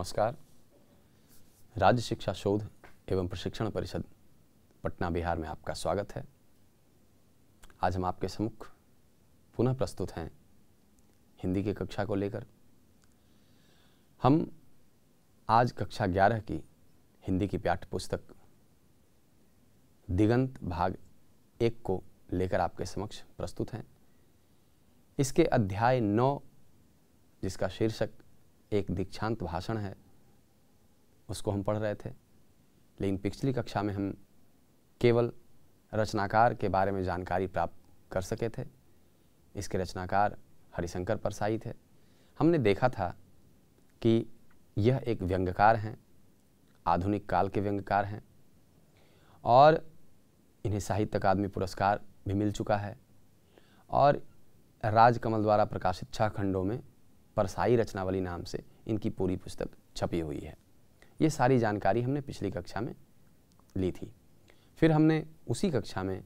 नमस्कार राज्य शिक्षा शोध एवं प्रशिक्षण परिषद पटना बिहार में आपका स्वागत है आज हम आपके सम्मुख पुनः प्रस्तुत हैं हिंदी की कक्षा को लेकर हम आज कक्षा ग्यारह की हिंदी की पाठ्य पुस्तक दिगंत भाग एक को लेकर आपके समक्ष प्रस्तुत हैं इसके अध्याय नौ जिसका शीर्षक एक दीक्षांत भाषण है उसको हम पढ़ रहे थे लेकिन पिछली कक्षा में हम केवल रचनाकार के बारे में जानकारी प्राप्त कर सके थे इसके रचनाकार हरिशंकर परसाई थे हमने देखा था कि यह एक व्यंग्यकार हैं आधुनिक काल के व्यंग्यकार हैं और इन्हें साहित्य अकादमी पुरस्कार भी मिल चुका है और राजकमल द्वारा प्रकाशित छः खंडों में परसाई रचनावली नाम से इनकी पूरी पुस्तक छपी हुई है ये सारी जानकारी हमने पिछली कक्षा में ली थी फिर हमने उसी कक्षा में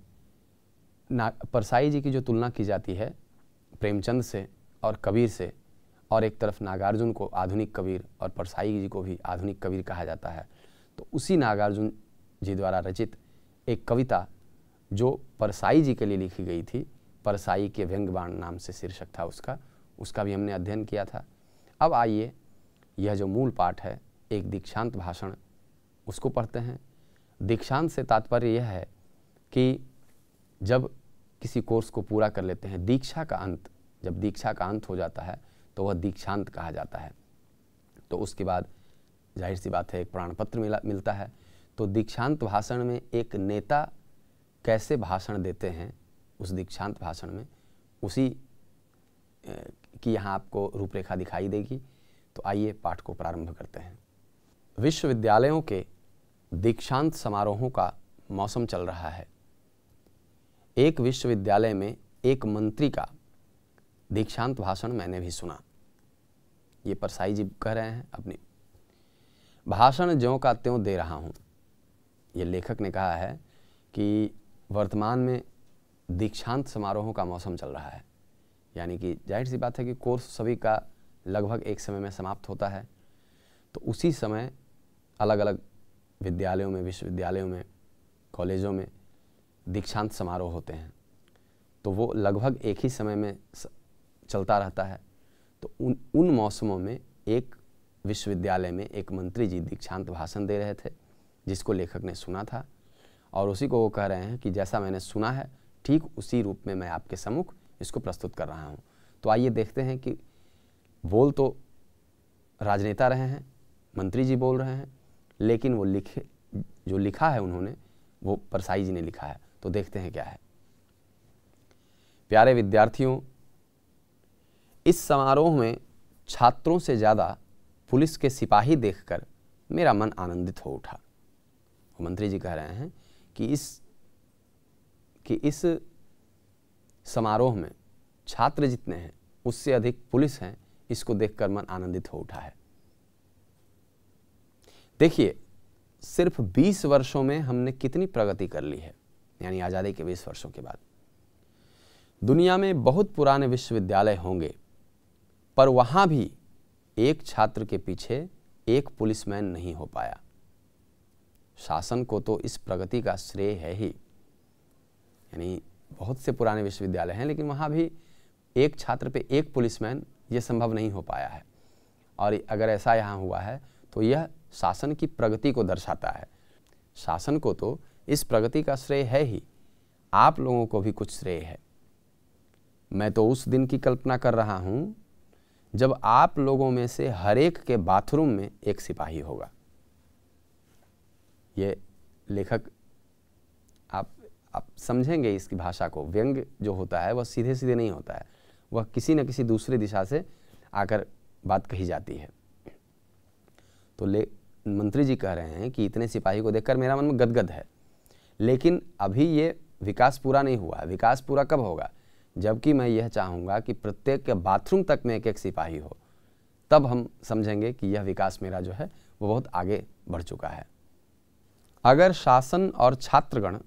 ना परसाई जी की जो तुलना की जाती है प्रेमचंद से और कबीर से और एक तरफ नागार्जुन को आधुनिक कबीर और परसाई जी को भी आधुनिक कबीर कहा जाता है तो उसी नागार्जुन जी द्वारा रचित एक कविता जो परसाई जी के लिए लिखी गई थी परसाई के व्यंग्यवाण नाम से शीर्षक था उसका उसका भी हमने अध्ययन किया था अब आइए यह जो मूल पाठ है एक दीक्षांत भाषण उसको पढ़ते हैं दीक्षांत से तात्पर्य यह है कि जब किसी कोर्स को पूरा कर लेते हैं दीक्षा का अंत जब दीक्षा का अंत हो जाता है तो वह दीक्षांत कहा जाता है तो उसके बाद जाहिर सी बात है एक प्राणपत्र मिला मिलता है तो दीक्षांत भाषण में एक नेता कैसे भाषण देते हैं उस दीक्षांत भाषण में उसी कि यहाँ आपको रूपरेखा दिखाई देगी तो आइए पाठ को प्रारंभ करते हैं विश्वविद्यालयों के दीक्षांत समारोहों का मौसम चल रहा है एक विश्वविद्यालय में एक मंत्री का दीक्षांत भाषण मैंने भी सुना ये परसाई जी कह रहे हैं अपनी भाषण ज्यों का त्यों दे रहा हूँ ये लेखक ने कहा है कि वर्तमान में दीक्षांत समारोहों का मौसम चल रहा है यानी कि जाहिर सी बात है कि कोर्स सभी का लगभग एक समय में समाप्त होता है तो उसी समय अलग अलग विद्यालयों में विश्वविद्यालयों में कॉलेजों में दीक्षांत समारोह होते हैं तो वो लगभग एक ही समय में चलता रहता है तो उन उन मौसमों में एक विश्वविद्यालय में एक मंत्री जी दीक्षांत भाषण दे रहे थे जिसको लेखक ने सुना था और उसी को वो कह रहे हैं कि जैसा मैंने सुना है ठीक उसी रूप में मैं आपके सम्मुख इसको प्रस्तुत कर रहा हूँ तो आइए देखते हैं कि बोल तो राजनेता रहे हैं मंत्री जी बोल रहे हैं लेकिन वो लिखे जो लिखा है उन्होंने वो परसाई जी ने लिखा है तो देखते हैं क्या है प्यारे विद्यार्थियों इस समारोह में छात्रों से ज़्यादा पुलिस के सिपाही देखकर मेरा मन आनंदित हो उठा मंत्री जी कह रहे हैं कि इस कि इस समारोह में छात्र जितने हैं उससे अधिक पुलिस हैं इसको देखकर मन आनंदित हो उठा है देखिए सिर्फ 20 वर्षों में हमने कितनी प्रगति कर ली है यानी आज़ादी के 20 वर्षों के बाद दुनिया में बहुत पुराने विश्वविद्यालय होंगे पर वहां भी एक छात्र के पीछे एक पुलिसमैन नहीं हो पाया शासन को तो इस प्रगति का श्रेय है ही यानी बहुत से पुराने विश्वविद्यालय हैं लेकिन वहाँ भी एक छात्र पे एक पुलिसमैन ये संभव नहीं हो पाया है और अगर ऐसा यहाँ हुआ है तो यह शासन की प्रगति को दर्शाता है शासन को तो इस प्रगति का श्रेय है ही आप लोगों को भी कुछ श्रेय है मैं तो उस दिन की कल्पना कर रहा हूँ जब आप लोगों में से हरेक के बाथरूम में एक सिपाही होगा ये लेखक आप समझेंगे इसकी भाषा को व्यंग जो होता है वह सीधे सीधे नहीं होता है वह किसी न किसी दूसरे दिशा से आकर बात कही जाती है तो ले मंत्री जी कह रहे हैं कि इतने सिपाही को देखकर मेरा मन में गदगद है लेकिन अभी ये विकास पूरा नहीं हुआ है विकास पूरा कब होगा जबकि मैं यह चाहूँगा कि प्रत्येक के बाथरूम तक में एक एक सिपाही हो तब हम समझेंगे कि यह विकास मेरा जो है वो बहुत आगे बढ़ चुका है अगर शासन और छात्रगण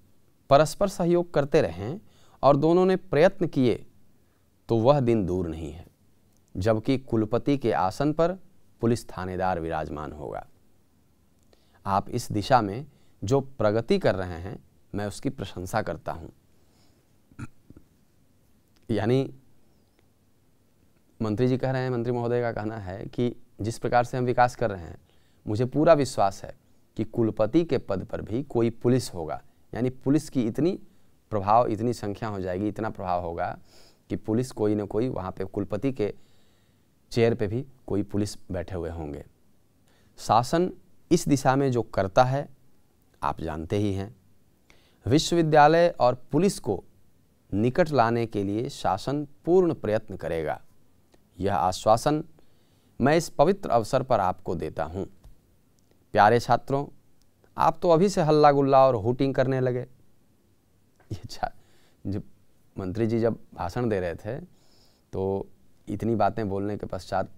परस्पर सहयोग करते रहें और दोनों ने प्रयत्न किए तो वह दिन दूर नहीं है जबकि कुलपति के आसन पर पुलिस थानेदार विराजमान होगा आप इस दिशा में जो प्रगति कर रहे हैं मैं उसकी प्रशंसा करता हूं यानी मंत्री जी कह रहे हैं मंत्री महोदय का कहना है कि जिस प्रकार से हम विकास कर रहे हैं मुझे पूरा विश्वास है कि कुलपति के पद पर भी कोई पुलिस होगा यानी पुलिस की इतनी प्रभाव इतनी संख्या हो जाएगी इतना प्रभाव होगा कि पुलिस कोई ना कोई वहाँ पे कुलपति के चेयर पे भी कोई पुलिस बैठे हुए होंगे शासन इस दिशा में जो करता है आप जानते ही हैं विश्वविद्यालय और पुलिस को निकट लाने के लिए शासन पूर्ण प्रयत्न करेगा यह आश्वासन मैं इस पवित्र अवसर पर आपको देता हूँ प्यारे छात्रों आप तो अभी से हल्ला गुल्ला और होटिंग करने लगे ये जब मंत्री जी जब भाषण दे रहे थे तो इतनी बातें बोलने के पश्चात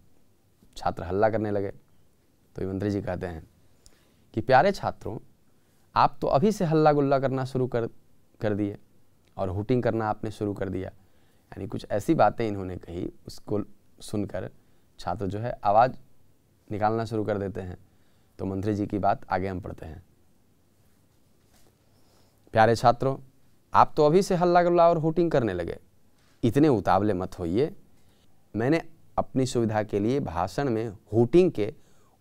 छात्र हल्ला करने लगे तो मंत्री जी कहते हैं कि प्यारे छात्रों आप तो अभी से हल्ला गुल्ला करना शुरू कर कर दिए और हुटिंग करना आपने शुरू कर दिया यानी कुछ ऐसी बातें इन्होंने कही उसको सुनकर छात्र जो है आवाज़ निकालना शुरू कर देते हैं तो मंत्री जी की बात आगे हम पढ़ते हैं प्यारे छात्रों आप तो अभी से हल्ला गुल्ला और हुटिंग करने लगे इतने उतावले मत होइए मैंने अपनी सुविधा के लिए भाषण में हुटिंग के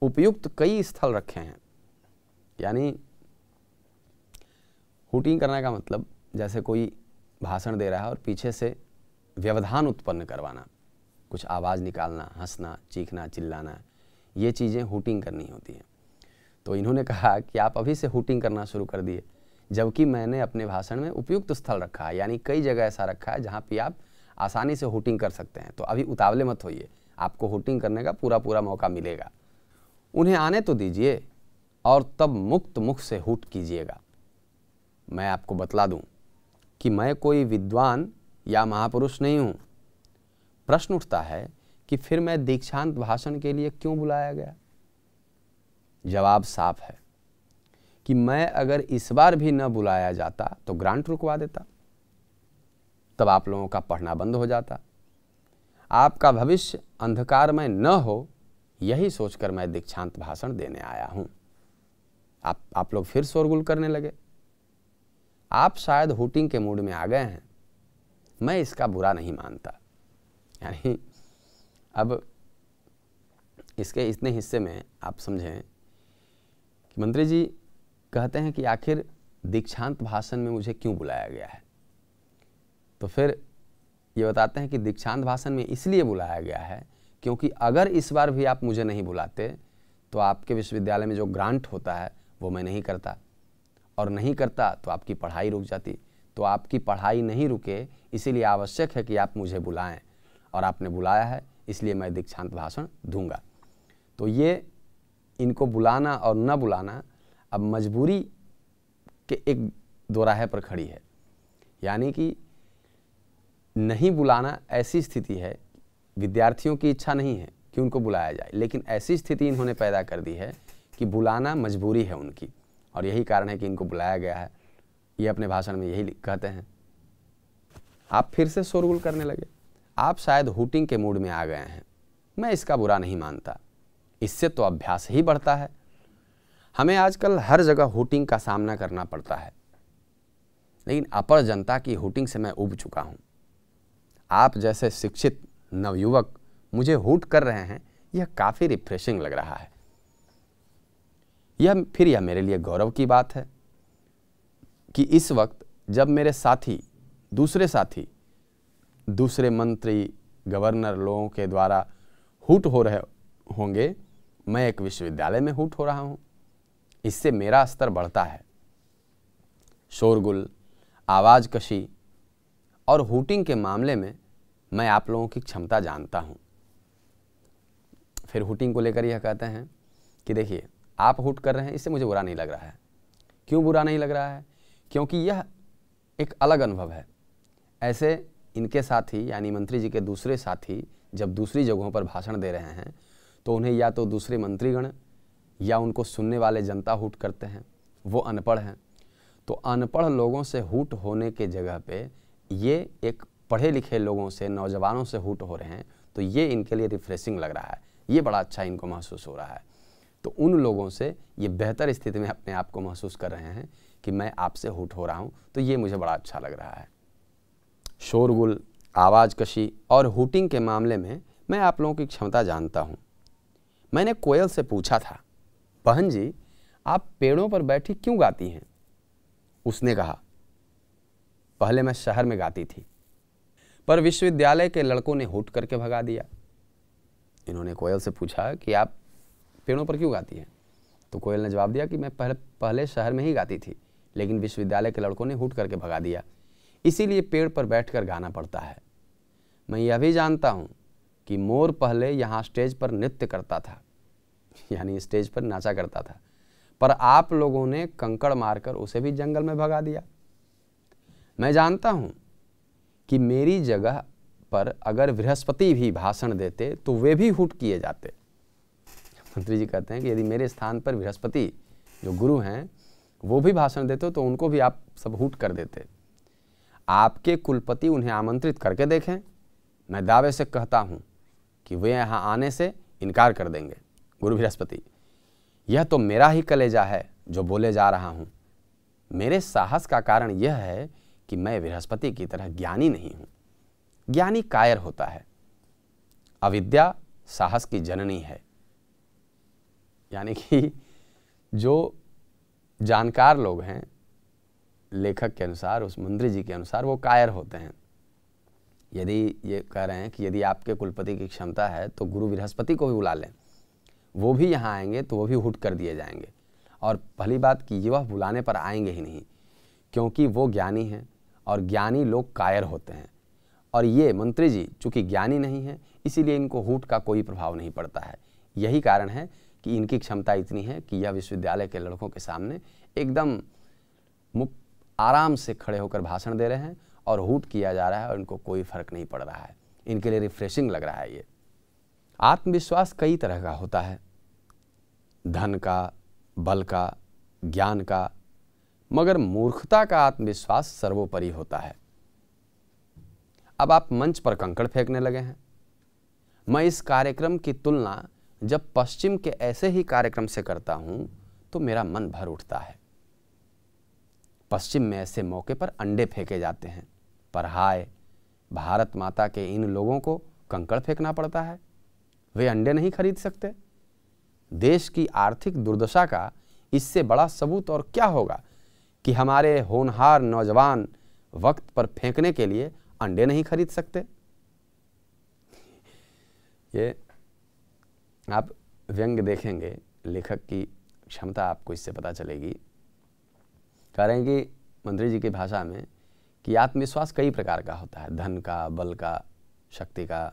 उपयुक्त कई स्थल रखे हैं यानी हुटिंग करने का मतलब जैसे कोई भाषण दे रहा है और पीछे से व्यवधान उत्पन्न करवाना कुछ आवाज़ निकालना हंसना चीखना चिल्लाना ये चीज़ें हुटिंग करनी होती हैं तो इन्होंने कहा कि आप अभी से हुटिंग करना शुरू कर दिए जबकि मैंने अपने भाषण में उपयुक्त स्थल रखा है यानी कई जगह ऐसा रखा है जहाँ पर आप आसानी से होटिंग कर सकते हैं तो अभी उतावले मत होइए आपको होटिंग करने का पूरा पूरा मौका मिलेगा उन्हें आने तो दीजिए और तब मुक्त मुख से हुट कीजिएगा मैं आपको बतला दूं कि मैं कोई विद्वान या महापुरुष नहीं हूं प्रश्न उठता है कि फिर मैं दीक्षांत भाषण के लिए क्यों बुलाया गया जवाब साफ है कि मैं अगर इस बार भी न बुलाया जाता तो ग्रांट रुकवा देता तब आप लोगों का पढ़ना बंद हो जाता आपका भविष्य अंधकार में न हो यही सोचकर मैं दीक्षांत भाषण देने आया हूं आप आप लोग फिर शोरगुल करने लगे आप शायद हुटिंग के मूड में आ गए हैं मैं इसका बुरा नहीं मानता यानी अब इसके इतने हिस्से में आप समझें कि मंत्री जी कहते हैं कि आखिर दीक्षांत भाषण में मुझे क्यों बुलाया गया है तो फिर ये बताते हैं कि दीक्षांत भाषण में इसलिए बुलाया गया है क्योंकि अगर इस बार भी आप मुझे नहीं बुलाते तो आपके विश्वविद्यालय में जो ग्रांट होता है वो मैं नहीं करता और नहीं करता तो आपकी पढ़ाई रुक जाती तो आपकी पढ़ाई नहीं रुके इसीलिए आवश्यक है कि आप मुझे बुलाएं और आपने बुलाया है इसलिए मैं दीक्षांत भाषण दूंगा तो ये इनको बुलाना और न बुलाना अब मजबूरी के एक दोराहे पर खड़ी है यानी कि नहीं बुलाना ऐसी स्थिति है विद्यार्थियों की इच्छा नहीं है कि उनको बुलाया जाए लेकिन ऐसी स्थिति इन्होंने पैदा कर दी है कि बुलाना मजबूरी है उनकी और यही कारण है कि इनको बुलाया गया है ये अपने भाषण में यही कहते हैं आप फिर से शोरगुल करने लगे आप शायद हुटिंग के मूड में आ गए हैं मैं इसका बुरा नहीं मानता इससे तो अभ्यास ही बढ़ता है हमें आजकल हर जगह होटिंग का सामना करना पड़ता है लेकिन अपर जनता की होटिंग से मैं उब चुका हूँ आप जैसे शिक्षित नवयुवक मुझे होट कर रहे हैं यह काफ़ी रिफ्रेशिंग लग रहा है यह फिर यह मेरे लिए गौरव की बात है कि इस वक्त जब मेरे साथी दूसरे साथी दूसरे मंत्री गवर्नर लोगों के द्वारा हुट हो रहे होंगे मैं एक विश्वविद्यालय में हुट हो रहा हूँ इससे मेरा स्तर बढ़ता है शोरगुल आवाज़ कशी और हुटिंग के मामले में मैं आप लोगों की क्षमता जानता हूँ फिर हुटिंग को लेकर यह कहते हैं कि देखिए आप हुट कर रहे हैं इससे मुझे बुरा नहीं लग रहा है क्यों बुरा नहीं लग रहा है क्योंकि यह एक अलग अनुभव है ऐसे इनके साथी यानी मंत्री जी के दूसरे साथी जब दूसरी जगहों पर भाषण दे रहे हैं तो उन्हें या तो दूसरे मंत्रीगण या उनको सुनने वाले जनता हुट करते हैं वो अनपढ़ हैं तो अनपढ़ लोगों से हुट होने के जगह पे ये एक पढ़े लिखे लोगों से नौजवानों से हुट हो रहे हैं तो ये इनके लिए रिफ्रेशिंग लग रहा है ये बड़ा अच्छा इनको महसूस हो रहा है तो उन लोगों से ये बेहतर स्थिति में अपने आप को महसूस कर रहे हैं कि मैं आपसे हुट हो रहा हूँ तो ये मुझे बड़ा अच्छा लग रहा है शोरगुल आवाज़ कशी और हुटिंग के मामले में मैं आप लोगों की क्षमता जानता हूँ मैंने कोयल से पूछा था बहन जी आप पेड़ों पर बैठी क्यों गाती हैं उसने कहा पहले मैं शहर में गाती थी पर विश्वविद्यालय के लड़कों ने होट करके भगा दिया इन्होंने कोयल से पूछा कि आप पेड़ों पर क्यों गाती हैं तो कोयल ने जवाब दिया कि मैं पहले पहले शहर में ही गाती थी लेकिन विश्वविद्यालय के लड़कों ने हुट करके भगा दिया इसीलिए पेड़ पर बैठ गाना पड़ता है मैं यह भी जानता हूँ कि मोर पहले यहाँ स्टेज पर नृत्य करता था यानी स्टेज पर नाचा करता था पर आप लोगों ने कंकड़ मारकर उसे भी जंगल में भगा दिया मैं जानता हूं कि मेरी जगह पर अगर बृहस्पति भी भाषण देते तो वे भी हुट किए जाते मंत्री जी कहते हैं कि यदि मेरे स्थान पर बृहस्पति जो गुरु हैं वो भी भाषण देते तो उनको भी आप सब हुट कर देते आपके कुलपति उन्हें आमंत्रित करके देखें मैं दावे से कहता हूँ कि वे यहाँ आने से इनकार कर देंगे गुरु बृहस्पति यह तो मेरा ही कलेजा है जो बोले जा रहा हूँ मेरे साहस का कारण यह है कि मैं बृहस्पति की तरह ज्ञानी नहीं हूँ ज्ञानी कायर होता है अविद्या साहस की जननी है यानी कि जो जानकार लोग हैं लेखक के अनुसार उस मुंद्री जी के अनुसार वो कायर होते हैं यदि ये कह रहे हैं कि यदि आपके कुलपति की क्षमता है तो गुरु बृहस्पति को भी बुला लें वो भी यहाँ आएंगे तो वो भी हुट कर दिए जाएंगे और पहली बात कि युवा बुलाने पर आएंगे ही नहीं क्योंकि वो ज्ञानी हैं और ज्ञानी लोग कायर होते हैं और ये मंत्री जी चूँकि ज्ञानी नहीं है इसीलिए इनको हुट का कोई प्रभाव नहीं पड़ता है यही कारण है कि इनकी क्षमता इतनी है कि यह विश्वविद्यालय के लड़कों के सामने एकदम मुक आराम से खड़े होकर भाषण दे रहे हैं और हुट किया जा रहा है और इनको कोई फर्क नहीं पड़ रहा है इनके लिए रिफ्रेशिंग लग रहा है ये आत्मविश्वास कई तरह का होता है धन का बल का ज्ञान का मगर मूर्खता का आत्मविश्वास सर्वोपरि होता है अब आप मंच पर कंकड़ फेंकने लगे हैं मैं इस कार्यक्रम की तुलना जब पश्चिम के ऐसे ही कार्यक्रम से करता हूं तो मेरा मन भर उठता है पश्चिम में ऐसे मौके पर अंडे फेंके जाते हैं पर हाय भारत माता के इन लोगों को कंकड़ फेंकना पड़ता है वे अंडे नहीं खरीद सकते देश की आर्थिक दुर्दशा का इससे बड़ा सबूत और क्या होगा कि हमारे होनहार नौजवान वक्त पर फेंकने के लिए अंडे नहीं खरीद सकते ये आप व्यंग देखेंगे लेखक की क्षमता आपको इससे पता चलेगी कह रहे हैं कि मंत्री जी की भाषा में कि आत्मविश्वास कई प्रकार का होता है धन का बल का शक्ति का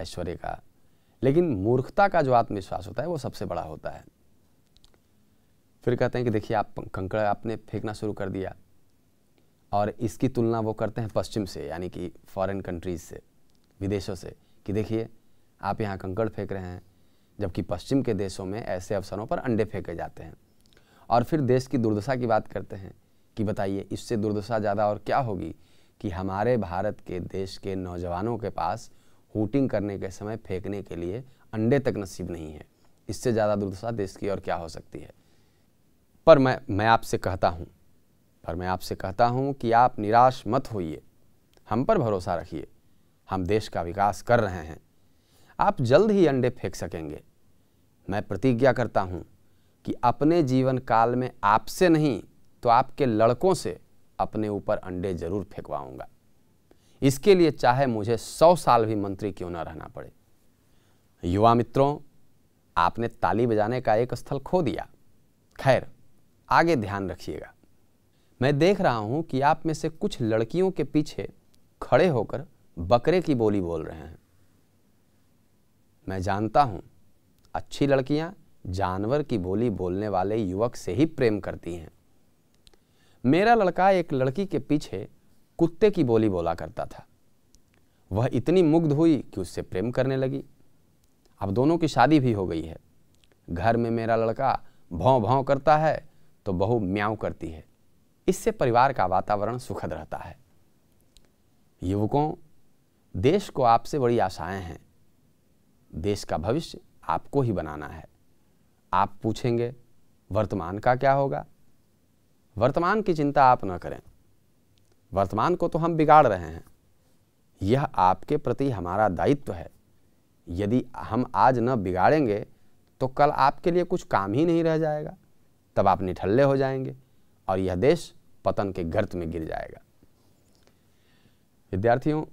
ऐश्वर्य का लेकिन मूर्खता का जो आत्मविश्वास होता है वो सबसे बड़ा होता है फिर कहते हैं कि देखिए आप कंकड़ आपने फेंकना शुरू कर दिया और इसकी तुलना वो करते हैं पश्चिम से यानी कि फॉरेन कंट्रीज़ से विदेशों से कि देखिए आप यहाँ कंकड़ फेंक रहे हैं जबकि पश्चिम के देशों में ऐसे अवसरों पर अंडे फेंके जाते हैं और फिर देश की दुर्दशा की बात करते हैं कि बताइए इससे दुर्दशा ज़्यादा और क्या होगी कि हमारे भारत के देश के नौजवानों के पास होटिंग करने के समय फेंकने के लिए अंडे तक नसीब नहीं है इससे ज़्यादा दुर्दशा देश की और क्या हो सकती है पर मैं मैं आपसे कहता हूँ पर मैं आपसे कहता हूँ कि आप निराश मत होइए हम पर भरोसा रखिए हम देश का विकास कर रहे हैं आप जल्द ही अंडे फेंक सकेंगे मैं प्रतिज्ञा करता हूँ कि अपने जीवन काल में आपसे नहीं तो आपके लड़कों से अपने ऊपर अंडे जरूर फेंकवाऊँगा इसके लिए चाहे मुझे सौ साल भी मंत्री क्यों ना रहना पड़े युवा मित्रों आपने ताली बजाने का एक स्थल खो दिया खैर आगे ध्यान रखिएगा मैं देख रहा हूं कि आप में से कुछ लड़कियों के पीछे खड़े होकर बकरे की बोली बोल रहे हैं मैं जानता हूं अच्छी लड़कियां जानवर की बोली बोलने वाले युवक से ही प्रेम करती हैं मेरा लड़का एक लड़की के पीछे कुत्ते की बोली बोला करता था वह इतनी मुग्ध हुई कि उससे प्रेम करने लगी अब दोनों की शादी भी हो गई है घर में मेरा लड़का भौं भौं करता है तो बहू म्याऊ करती है इससे परिवार का वातावरण सुखद रहता है युवकों देश को आपसे बड़ी आशाएं हैं देश का भविष्य आपको ही बनाना है आप पूछेंगे वर्तमान का क्या होगा वर्तमान की चिंता आप न करें वर्तमान को तो हम बिगाड़ रहे हैं यह आपके प्रति हमारा दायित्व है यदि हम आज न बिगाड़ेंगे तो कल आपके लिए कुछ काम ही नहीं रह जाएगा तब आप निठल्ले हो जाएंगे और यह देश पतन के गर्त में गिर जाएगा विद्यार्थियों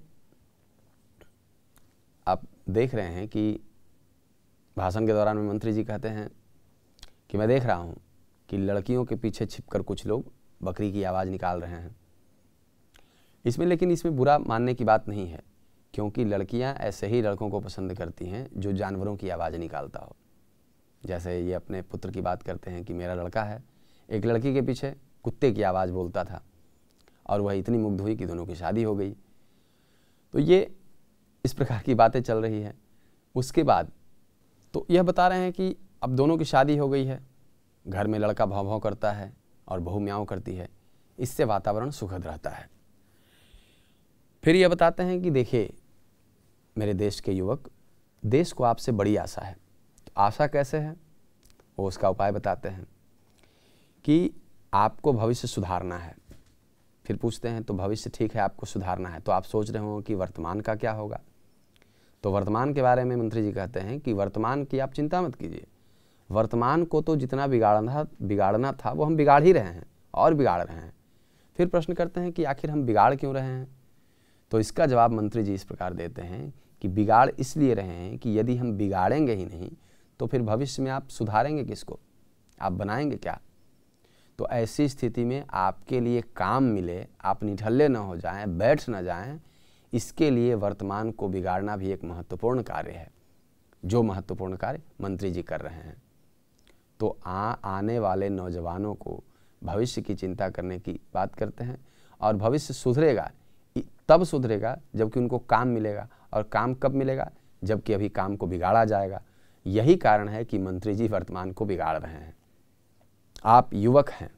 आप देख रहे हैं कि भाषण के दौरान मंत्री जी कहते हैं कि मैं देख रहा हूँ कि लड़कियों के पीछे छिपकर कुछ लोग बकरी की आवाज़ निकाल रहे हैं इसमें लेकिन इसमें बुरा मानने की बात नहीं है क्योंकि लड़कियां ऐसे ही लड़कों को पसंद करती हैं जो जानवरों की आवाज़ निकालता हो जैसे ये अपने पुत्र की बात करते हैं कि मेरा लड़का है एक लड़की के पीछे कुत्ते की आवाज़ बोलता था और वह इतनी मुग्ध हुई कि दोनों की शादी हो गई तो ये इस प्रकार की बातें चल रही हैं उसके बाद तो यह बता रहे हैं कि अब दोनों की शादी हो गई है घर में लड़का भाव भाव करता है और बहू म्याओं करती है इससे वातावरण सुखद रहता है फिर ये बताते हैं कि देखिए मेरे देश के युवक देश को आपसे बड़ी आशा है तो आशा कैसे है वो उसका उपाय बताते हैं कि आपको भविष्य सुधारना है फिर पूछते हैं तो भविष्य ठीक है आपको सुधारना है तो आप सोच रहे हो कि वर्तमान का क्या होगा तो वर्तमान के बारे में मंत्री जी कहते हैं कि वर्तमान की आप चिंता मत कीजिए वर्तमान को तो जितना बिगाड़ना बिगाड़ना था वो हम बिगाड़ ही रहे हैं और बिगाड़ रहे हैं फिर प्रश्न करते हैं कि आखिर हम बिगाड़ क्यों रहे हैं तो इसका जवाब मंत्री जी इस प्रकार देते हैं कि बिगाड़ इसलिए रहे हैं कि यदि हम बिगाड़ेंगे ही नहीं तो फिर भविष्य में आप सुधारेंगे किसको आप बनाएंगे क्या तो ऐसी स्थिति में आपके लिए काम मिले आप निठल्ले न हो जाएं बैठ न जाएं इसके लिए वर्तमान को बिगाड़ना भी एक महत्वपूर्ण कार्य है जो महत्वपूर्ण कार्य मंत्री जी कर रहे हैं तो आ आने वाले नौजवानों को भविष्य की चिंता करने की बात करते हैं और भविष्य सुधरेगा तब सुधरेगा जबकि उनको काम मिलेगा और काम कब मिलेगा जबकि अभी काम को बिगाड़ा जाएगा यही कारण है कि मंत्री जी वर्तमान को बिगाड़ रहे हैं आप युवक हैं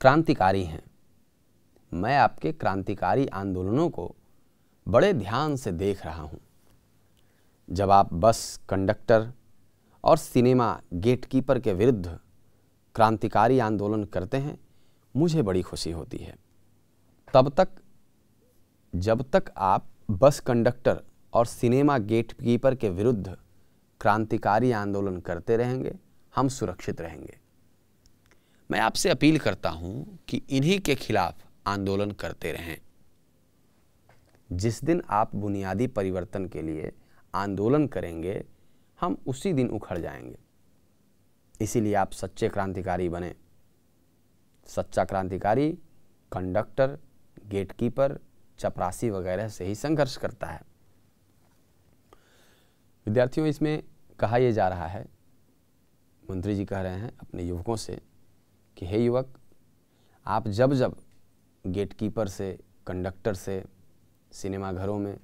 क्रांतिकारी हैं मैं आपके क्रांतिकारी आंदोलनों को बड़े ध्यान से देख रहा हूं जब आप बस कंडक्टर और सिनेमा गेटकीपर के विरुद्ध क्रांतिकारी आंदोलन करते हैं मुझे बड़ी खुशी होती है तब तक जब तक आप बस कंडक्टर और सिनेमा गेट कीपर के विरुद्ध क्रांतिकारी आंदोलन करते रहेंगे हम सुरक्षित रहेंगे मैं आपसे अपील करता हूं कि इन्हीं के खिलाफ आंदोलन करते रहें जिस दिन आप बुनियादी परिवर्तन के लिए आंदोलन करेंगे हम उसी दिन उखड़ जाएंगे इसीलिए आप सच्चे क्रांतिकारी बने सच्चा क्रांतिकारी कंडक्टर गेटकीपर चपरासी वगैरह से ही संघर्ष करता है विद्यार्थियों इसमें कहा यह जा रहा है मंत्री जी कह रहे हैं अपने युवकों से कि हे युवक आप जब जब गेटकीपर से कंडक्टर से सिनेमा घरों में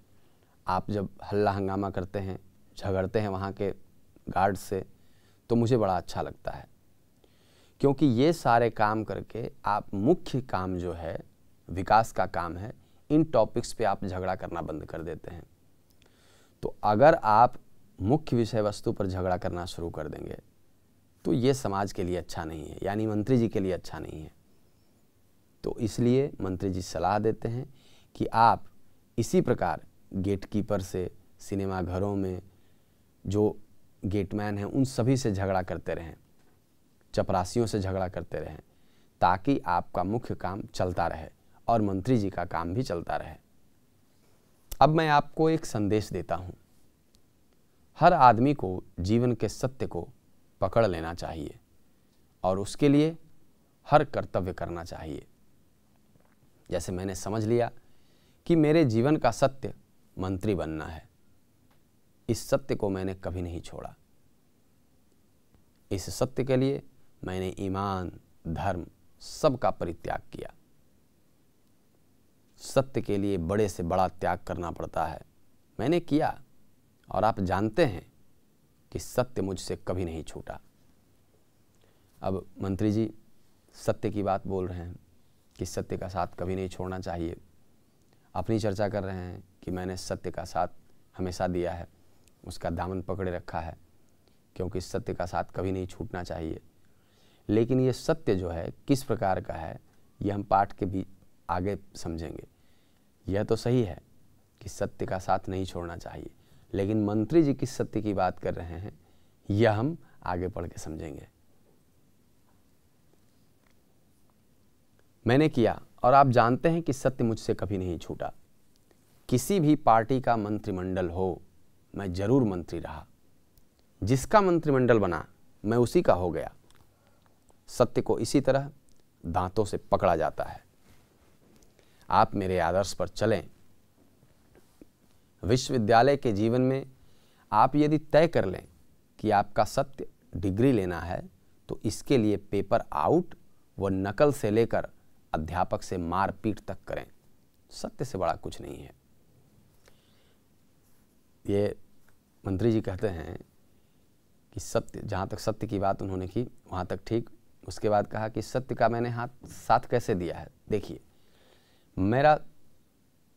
आप जब हल्ला हंगामा करते हैं झगड़ते हैं वहाँ के गार्ड से तो मुझे बड़ा अच्छा लगता है क्योंकि ये सारे काम करके आप मुख्य काम जो है विकास का काम है इन टॉपिक्स पे आप झगड़ा करना बंद कर देते हैं तो अगर आप मुख्य विषय वस्तु पर झगड़ा करना शुरू कर देंगे तो ये समाज के लिए अच्छा नहीं है यानी मंत्री जी के लिए अच्छा नहीं है तो इसलिए मंत्री जी सलाह देते हैं कि आप इसी प्रकार गेटकीपर से सिनेमा घरों में जो गेटमैन हैं उन सभी से झगड़ा करते रहें चपरासियों से झगड़ा करते रहें ताकि आपका मुख्य काम चलता रहे और मंत्री जी का काम भी चलता रहे अब मैं आपको एक संदेश देता हूं हर आदमी को जीवन के सत्य को पकड़ लेना चाहिए और उसके लिए हर कर्तव्य करना चाहिए जैसे मैंने समझ लिया कि मेरे जीवन का सत्य मंत्री बनना है इस सत्य को मैंने कभी नहीं छोड़ा इस सत्य के लिए मैंने ईमान धर्म सबका परित्याग किया सत्य के लिए बड़े से बड़ा त्याग करना पड़ता है मैंने किया और आप जानते हैं कि सत्य मुझसे कभी नहीं छूटा अब मंत्री जी सत्य की बात बोल रहे हैं कि सत्य का साथ कभी नहीं छोड़ना चाहिए अपनी चर्चा कर रहे हैं कि मैंने सत्य का साथ हमेशा दिया है उसका दामन पकड़े रखा है क्योंकि सत्य का साथ कभी नहीं छूटना चाहिए लेकिन ये सत्य जो है किस प्रकार का है ये हम पाठ के भी आगे समझेंगे यह तो सही है कि सत्य का साथ नहीं छोड़ना चाहिए लेकिन मंत्री जी किस सत्य की बात कर रहे हैं यह हम आगे पढ़ के समझेंगे मैंने किया और आप जानते हैं कि सत्य मुझसे कभी नहीं छूटा किसी भी पार्टी का मंत्रिमंडल हो मैं जरूर मंत्री रहा जिसका मंत्रिमंडल बना मैं उसी का हो गया सत्य को इसी तरह दांतों से पकड़ा जाता है आप मेरे आदर्श पर चलें विश्वविद्यालय के जीवन में आप यदि तय कर लें कि आपका सत्य डिग्री लेना है तो इसके लिए पेपर आउट व नकल से लेकर अध्यापक से मारपीट तक करें सत्य से बड़ा कुछ नहीं है ये मंत्री जी कहते हैं कि सत्य जहाँ तक सत्य की बात उन्होंने की वहाँ तक ठीक उसके बाद कहा कि सत्य का मैंने हाथ साथ कैसे दिया है देखिए मेरा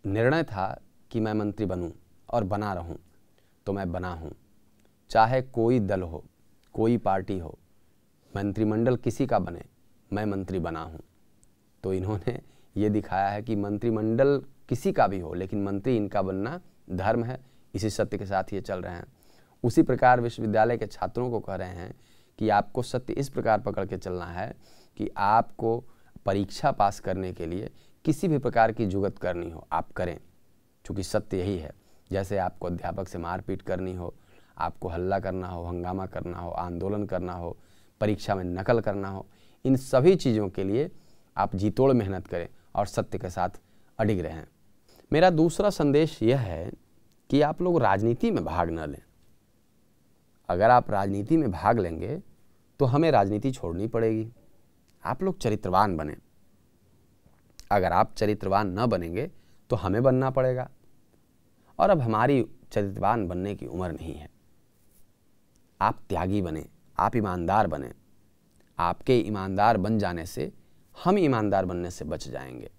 निर्णय था कि मैं मंत्री बनूं और बना रहूं तो मैं बना हूं चाहे कोई दल हो कोई पार्टी हो मंत्रिमंडल किसी का बने मैं मंत्री बना हूं तो इन्होंने ये दिखाया है कि मंत्रिमंडल किसी का भी हो लेकिन मंत्री इनका बनना धर्म है इसी सत्य के साथ ये चल रहे हैं उसी प्रकार विश्वविद्यालय के छात्रों को कह रहे हैं कि आपको सत्य इस प्रकार पकड़ के चलना है कि आपको परीक्षा पास करने के लिए किसी भी प्रकार की जुगत करनी हो आप करें चूँकि सत्य यही है जैसे आपको अध्यापक से मारपीट करनी हो आपको हल्ला करना हो हंगामा करना हो आंदोलन करना हो परीक्षा में नकल करना हो इन सभी चीज़ों के लिए आप जीतोड़ मेहनत करें और सत्य के साथ अडिग रहें मेरा दूसरा संदेश यह है कि आप लोग राजनीति में भाग न लें अगर आप राजनीति में भाग लेंगे तो हमें राजनीति छोड़नी पड़ेगी आप लोग चरित्रवान बने अगर आप चरित्रवान न बनेंगे तो हमें बनना पड़ेगा और अब हमारी चरित्रवान बनने की उम्र नहीं है आप त्यागी बने आप ईमानदार बने आपके ईमानदार बन जाने से हम ईमानदार बनने से बच जाएंगे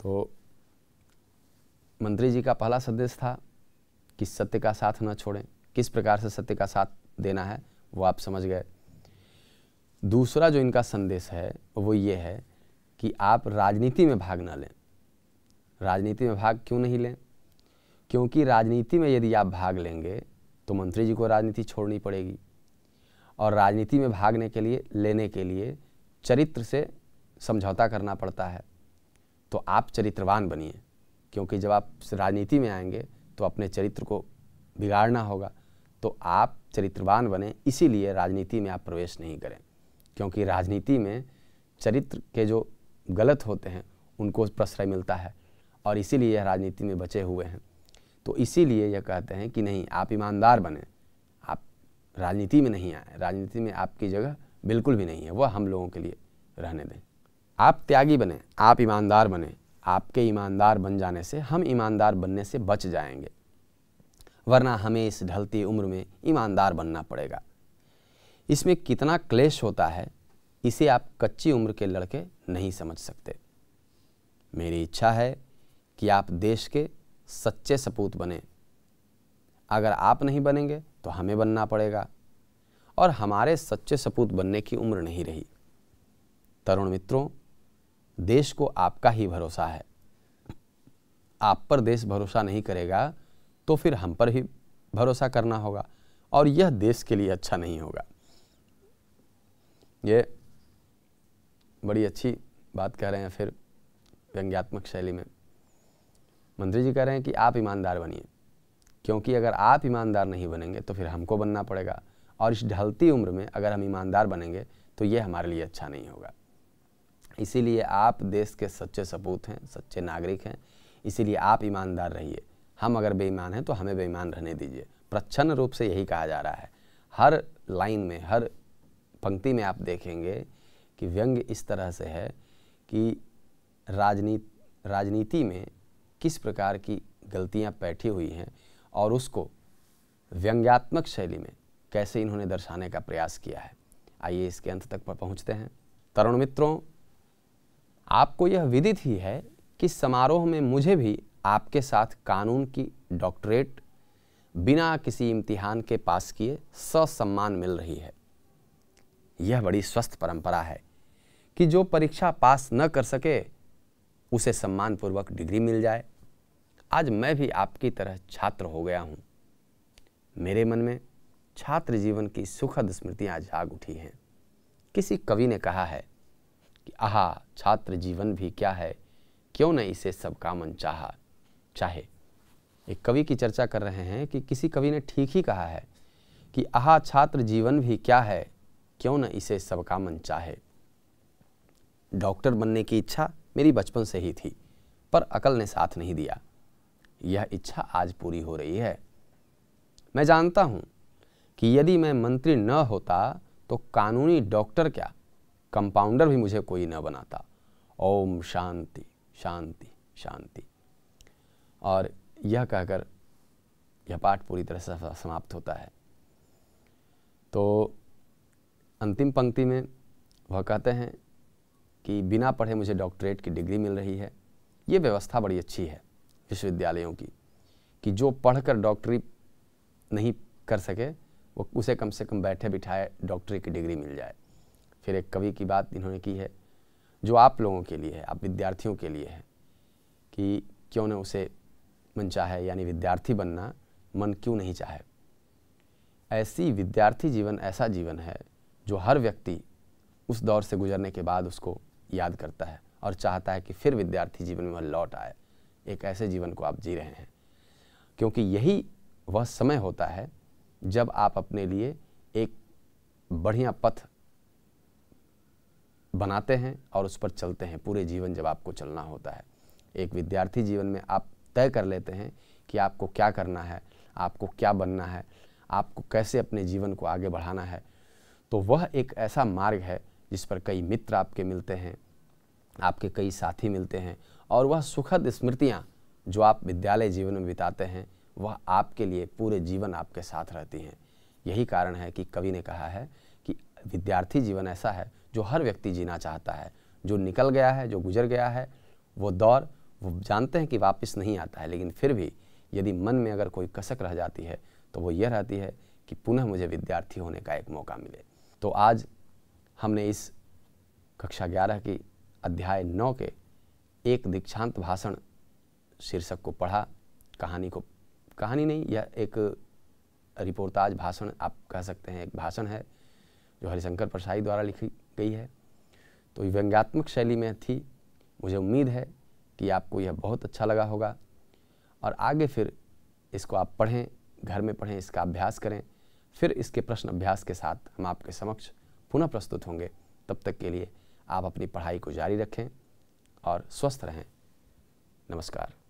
तो मंत्री जी का पहला संदेश था कि सत्य का साथ न छोड़ें किस प्रकार से सत्य का साथ देना है वो आप समझ गए दूसरा जो इनका संदेश है वो ये है कि आप राजनीति में भाग ना लें राजनीति में भाग क्यों नहीं लें क्योंकि राजनीति में यदि आप भाग लेंगे तो मंत्री जी को राजनीति छोड़नी पड़ेगी और राजनीति में भागने के लिए लेने के लिए चरित्र से समझौता करना पड़ता है तो आप चरित्रवान बनिए क्योंकि जब आप राजनीति में आएंगे तो अपने चरित्र को बिगाड़ना होगा तो आप चरित्रवान बने इसीलिए राजनीति में आप प्रवेश नहीं करें क्योंकि राजनीति में चरित्र के जो गलत होते हैं उनको प्रश्रय मिलता है और इसीलिए यह राजनीति में बचे हुए हैं तो इसीलिए यह कहते हैं कि नहीं आप ईमानदार बने आप राजनीति में नहीं आए राजनीति में आपकी जगह बिल्कुल भी नहीं है वह हम लोगों के लिए रहने दें आप त्यागी बने आप ईमानदार बने आपके ईमानदार बन जाने से हम ईमानदार बनने से बच जाएंगे वरना हमें इस ढलती उम्र में ईमानदार बनना पड़ेगा इसमें कितना क्लेश होता है इसे आप कच्ची उम्र के लड़के नहीं समझ सकते मेरी इच्छा है कि आप देश के सच्चे सपूत बने अगर आप नहीं बनेंगे तो हमें बनना पड़ेगा और हमारे सच्चे सपूत बनने की उम्र नहीं रही तरुण मित्रों देश को आपका ही भरोसा है आप पर देश भरोसा नहीं करेगा तो फिर हम पर ही भरोसा करना होगा और यह देश के लिए अच्छा नहीं होगा ये बड़ी अच्छी बात कह रहे हैं फिर व्यंग्यात्मक शैली में मंत्री जी कह रहे हैं कि आप ईमानदार बनिए क्योंकि अगर आप ईमानदार नहीं बनेंगे तो फिर हमको बनना पड़ेगा और इस ढलती उम्र में अगर हम ईमानदार बनेंगे तो ये हमारे लिए अच्छा नहीं होगा इसीलिए आप देश के सच्चे सपूत हैं सच्चे नागरिक हैं इसीलिए आप ईमानदार रहिए हम अगर बेईमान हैं तो हमें बेईमान रहने दीजिए प्रच्छन्न रूप से यही कहा जा रहा है हर लाइन में हर पंक्ति में आप देखेंगे कि व्यंग्य इस तरह से है कि राजनीत राजनीति में किस प्रकार की गलतियां बैठी हुई हैं और उसको व्यंग्यात्मक शैली में कैसे इन्होंने दर्शाने का प्रयास किया है आइए इसके अंत तक पर पहुँचते हैं तरुण मित्रों आपको यह विदित ही है कि समारोह में मुझे भी आपके साथ कानून की डॉक्टरेट बिना किसी इम्तिहान के पास किए सम्मान मिल रही है यह बड़ी स्वस्थ परंपरा है कि जो परीक्षा पास न कर सके उसे सम्मानपूर्वक डिग्री मिल जाए आज मैं भी आपकी तरह छात्र हो गया हूँ मेरे मन में छात्र जीवन की सुखद स्मृतियाँ जाग उठी हैं किसी कवि ने कहा है कि आहा छात्र जीवन भी क्या है क्यों न इसे सबका मन चाह चाहे एक कवि की चर्चा कर रहे हैं कि किसी कवि ने ठीक ही कहा है कि आहा छात्र जीवन भी क्या है क्यों न इसे सबका मन चाहे डॉक्टर बनने की इच्छा मेरी बचपन से ही थी पर अकल ने साथ नहीं दिया यह इच्छा आज पूरी हो रही है मैं जानता हूं कि यदि मैं मंत्री न होता तो कानूनी डॉक्टर क्या कंपाउंडर भी मुझे कोई न बनाता ओम शांति शांति शांति और यह कहकर यह पाठ पूरी तरह से समाप्त होता है तो अंतिम पंक्ति में वह कहते हैं कि बिना पढ़े मुझे डॉक्टरेट की डिग्री मिल रही है ये व्यवस्था बड़ी अच्छी है विश्वविद्यालयों की कि जो पढ़कर डॉक्टरी नहीं कर सके वो उसे कम से कम बैठे बिठाए डॉक्टरी की डिग्री मिल जाए फिर एक कवि की बात इन्होंने की है जो आप लोगों के लिए है आप विद्यार्थियों के लिए है कि क्यों ना उसे मन चाहे यानी विद्यार्थी बनना मन क्यों नहीं चाहे ऐसी विद्यार्थी जीवन ऐसा जीवन है जो हर व्यक्ति उस दौर से गुजरने के बाद उसको याद करता है और चाहता है कि फिर विद्यार्थी जीवन में लौट आए एक ऐसे जीवन को आप जी रहे हैं क्योंकि यही वह समय होता है जब आप अपने लिए एक बढ़िया पथ बनाते हैं और उस पर चलते हैं पूरे जीवन जब आपको चलना होता है एक विद्यार्थी जीवन में आप तय कर लेते हैं कि आपको क्या करना है आपको क्या बनना है आपको कैसे अपने जीवन को आगे बढ़ाना है तो वह एक ऐसा मार्ग है जिस पर कई मित्र आपके मिलते हैं आपके कई साथी मिलते हैं और वह सुखद स्मृतियाँ जो आप विद्यालय जीवन में बिताते हैं वह आपके लिए पूरे जीवन आपके साथ रहती हैं यही कारण है कि कवि ने कहा है कि विद्यार्थी जीवन ऐसा है जो हर व्यक्ति जीना चाहता है जो निकल गया है जो गुजर गया है वो दौर वो जानते हैं कि वापस नहीं आता है लेकिन फिर भी यदि मन में अगर कोई कसक रह जाती है तो वो यह रहती है कि पुनः मुझे विद्यार्थी होने का एक मौका मिले तो आज हमने इस कक्षा ग्यारह की अध्याय नौ के एक दीक्षांत भाषण शीर्षक को पढ़ा कहानी को कहानी नहीं यह एक रिपोर्टाज भाषण आप कह सकते हैं एक भाषण है जो हरिशंकर प्रसाई द्वारा लिखी गई है तो व्यंग्यात्मक शैली में थी मुझे उम्मीद है कि आपको यह बहुत अच्छा लगा होगा और आगे फिर इसको आप पढ़ें घर में पढ़ें इसका अभ्यास करें फिर इसके प्रश्न अभ्यास के साथ हम आपके समक्ष पुनः प्रस्तुत होंगे तब तक के लिए आप अपनी पढ़ाई को जारी रखें और स्वस्थ रहें नमस्कार